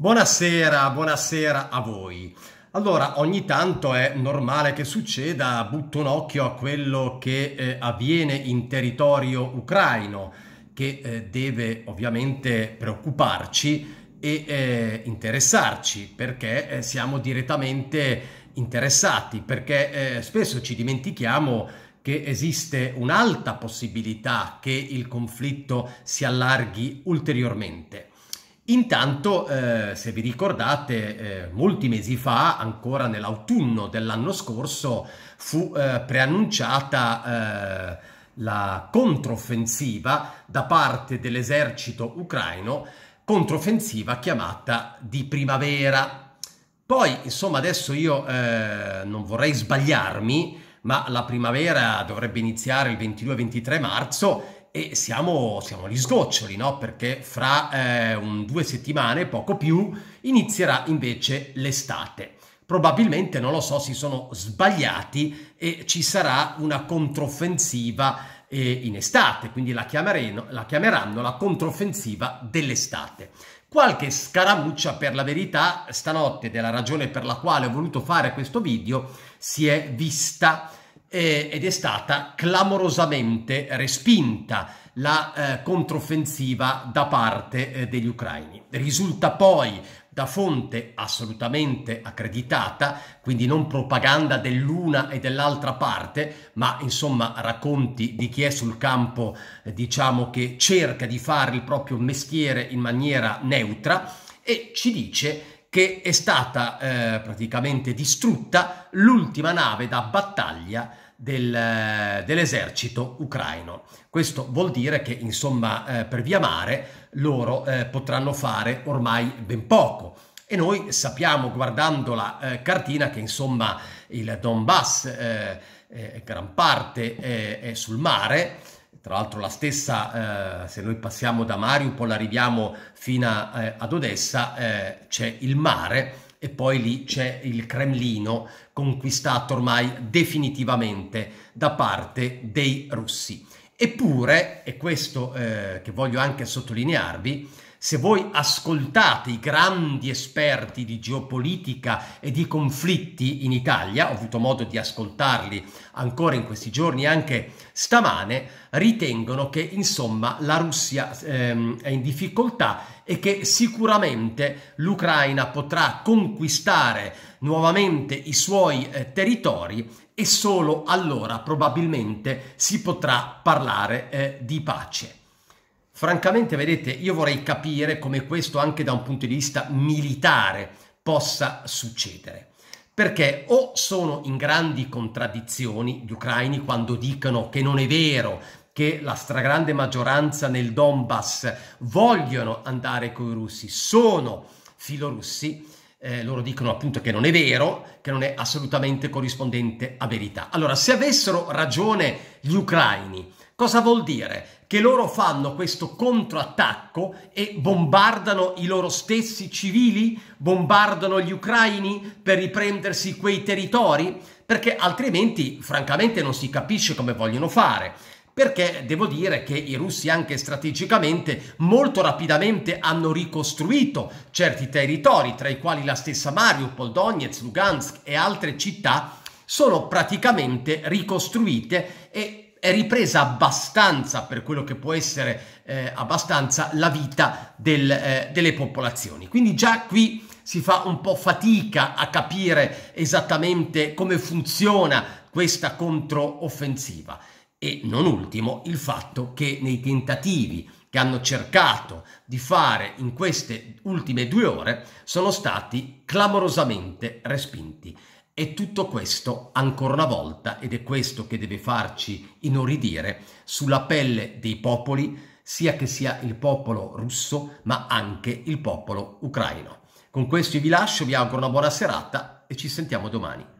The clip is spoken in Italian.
Buonasera, buonasera a voi. Allora, ogni tanto è normale che succeda, butto un occhio a quello che eh, avviene in territorio ucraino, che eh, deve ovviamente preoccuparci e eh, interessarci, perché eh, siamo direttamente interessati, perché eh, spesso ci dimentichiamo che esiste un'alta possibilità che il conflitto si allarghi ulteriormente. Intanto, eh, se vi ricordate, eh, molti mesi fa, ancora nell'autunno dell'anno scorso, fu eh, preannunciata eh, la controffensiva da parte dell'esercito ucraino, controffensiva chiamata di primavera. Poi, insomma, adesso io eh, non vorrei sbagliarmi, ma la primavera dovrebbe iniziare il 22-23 marzo e siamo, siamo, agli sgoccioli, no? Perché fra eh, un, due settimane, poco più, inizierà invece l'estate. Probabilmente, non lo so, si sono sbagliati e ci sarà una controffensiva eh, in estate, quindi la, la chiameranno la controffensiva dell'estate. Qualche scaramuccia per la verità stanotte della ragione per la quale ho voluto fare questo video si è vista eh, ed è stata clamorosamente respinta la eh, controffensiva da parte eh, degli ucraini. Risulta poi da fonte assolutamente accreditata, quindi non propaganda dell'una e dell'altra parte, ma insomma racconti di chi è sul campo, eh, diciamo che cerca di fare il proprio mestiere in maniera neutra e ci dice che è stata eh, praticamente distrutta l'ultima nave da battaglia del, eh, dell'esercito ucraino. Questo vuol dire che, insomma, eh, per via mare loro eh, potranno fare ormai ben poco. E noi sappiamo, guardando la eh, cartina, che insomma il Donbass, eh, eh, gran parte è sul mare, tra l'altro la stessa, eh, se noi passiamo da Mariupol, arriviamo fino a, eh, ad Odessa, eh, c'è il mare e poi lì c'è il Cremlino conquistato ormai definitivamente da parte dei russi. Eppure, e questo eh, che voglio anche sottolinearvi, se voi ascoltate i grandi esperti di geopolitica e di conflitti in Italia, ho avuto modo di ascoltarli ancora in questi giorni, anche stamane, ritengono che insomma la Russia ehm, è in difficoltà e che sicuramente l'Ucraina potrà conquistare nuovamente i suoi eh, territori e solo allora probabilmente si potrà parlare eh, di pace. Francamente, vedete, io vorrei capire come questo anche da un punto di vista militare possa succedere. Perché o sono in grandi contraddizioni gli ucraini quando dicono che non è vero che la stragrande maggioranza nel Donbass vogliono andare con i russi, sono filorussi, eh, loro dicono appunto che non è vero, che non è assolutamente corrispondente a verità. Allora, se avessero ragione gli ucraini Cosa vuol dire? Che loro fanno questo controattacco e bombardano i loro stessi civili? Bombardano gli ucraini per riprendersi quei territori? Perché altrimenti, francamente, non si capisce come vogliono fare. Perché devo dire che i russi anche strategicamente molto rapidamente hanno ricostruito certi territori, tra i quali la stessa Mariupol, Donetsk, Lugansk e altre città sono praticamente ricostruite e è ripresa abbastanza, per quello che può essere eh, abbastanza, la vita del, eh, delle popolazioni. Quindi già qui si fa un po' fatica a capire esattamente come funziona questa controoffensiva. E non ultimo il fatto che nei tentativi che hanno cercato di fare in queste ultime due ore sono stati clamorosamente respinti. E tutto questo ancora una volta, ed è questo che deve farci inorridire, sulla pelle dei popoli, sia che sia il popolo russo, ma anche il popolo ucraino. Con questo vi lascio, vi auguro una buona serata e ci sentiamo domani.